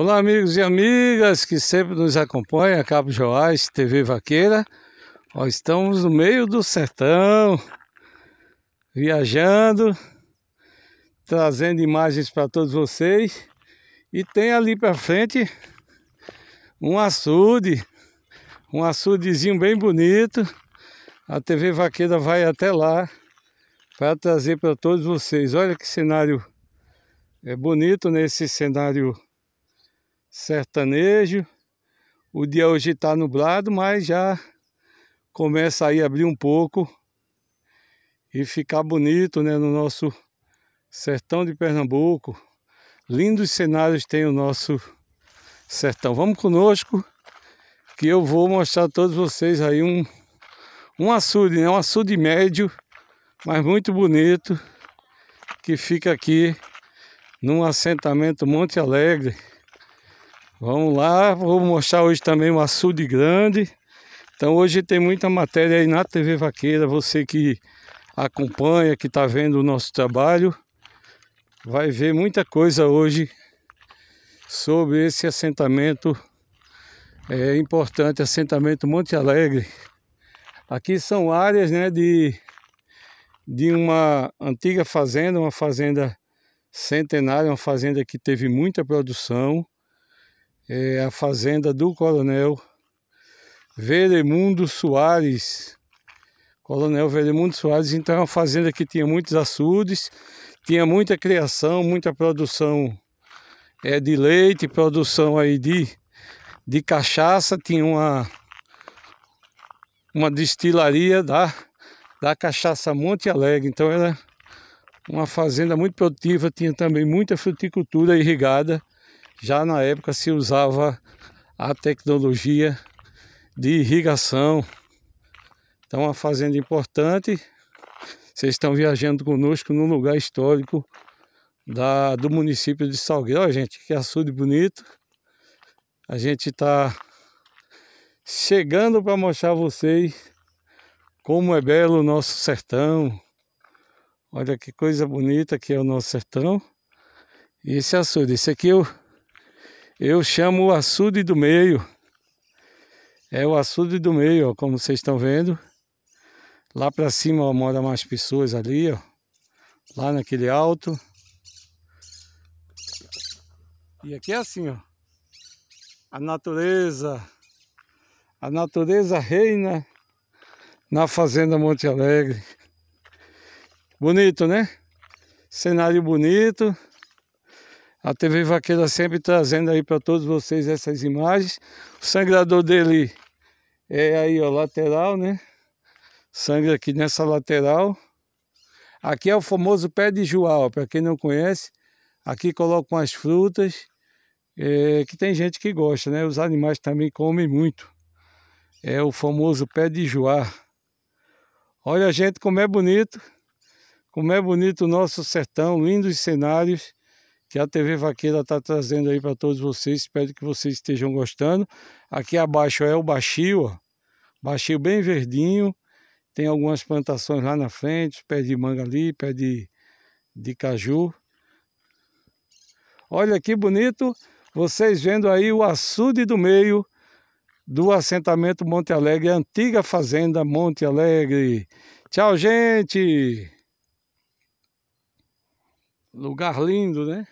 Olá, amigos e amigas que sempre nos acompanham, Cabo Joás, TV Vaqueira. Nós estamos no meio do sertão, viajando, trazendo imagens para todos vocês. E tem ali para frente um açude, um açudezinho bem bonito. A TV Vaqueira vai até lá para trazer para todos vocês. Olha que cenário é bonito nesse cenário sertanejo. O dia hoje está nublado, mas já começa aí a abrir um pouco e ficar bonito né, no nosso sertão de Pernambuco. Lindos cenários tem o nosso sertão. Vamos conosco que eu vou mostrar a todos vocês aí um, um açude, né? um açude médio, mas muito bonito, que fica aqui num assentamento Monte Alegre. Vamos lá, vou mostrar hoje também um açude grande. Então hoje tem muita matéria aí na TV Vaqueira, você que acompanha, que está vendo o nosso trabalho, vai ver muita coisa hoje sobre esse assentamento é, importante, assentamento Monte Alegre. Aqui são áreas né, de, de uma antiga fazenda, uma fazenda centenária, uma fazenda que teve muita produção é a fazenda do coronel Veremundo Soares. Coronel Veremundo Soares, então é uma fazenda que tinha muitos açudes, tinha muita criação, muita produção é, de leite, produção aí de, de cachaça, tinha uma, uma destilaria da, da cachaça Monte Alegre, então era uma fazenda muito produtiva, tinha também muita fruticultura irrigada já na época se usava a tecnologia de irrigação. Então, uma fazenda importante. Vocês estão viajando conosco num lugar histórico da, do município de Salgueiro. Olha, gente, que açude bonito. A gente está chegando para mostrar a vocês como é belo o nosso sertão. Olha que coisa bonita que é o nosso sertão. E esse açude, esse aqui eu eu chamo o açude do meio. É o açude do meio, ó, como vocês estão vendo. Lá para cima ó, mora mais pessoas ali, ó. Lá naquele alto. E aqui é assim, ó. A natureza. A natureza reina na Fazenda Monte Alegre. Bonito, né? Cenário bonito. A TV Vaqueira sempre trazendo aí para todos vocês essas imagens. O sangrador dele é aí, ó, lateral, né? Sangra aqui nessa lateral. Aqui é o famoso pé de joá, para quem não conhece. Aqui colocam as frutas, é, que tem gente que gosta, né? Os animais também comem muito. É o famoso pé de joá. Olha, gente, como é bonito. Como é bonito o nosso sertão, lindos cenários que a TV Vaqueira está trazendo aí para todos vocês. Espero que vocês estejam gostando. Aqui abaixo é o baixio, ó. baixio bem verdinho. Tem algumas plantações lá na frente, pé de manga ali, pé de, de caju. Olha que bonito, vocês vendo aí o açude do meio do assentamento Monte Alegre, a antiga fazenda Monte Alegre. Tchau, gente! Lugar lindo, né?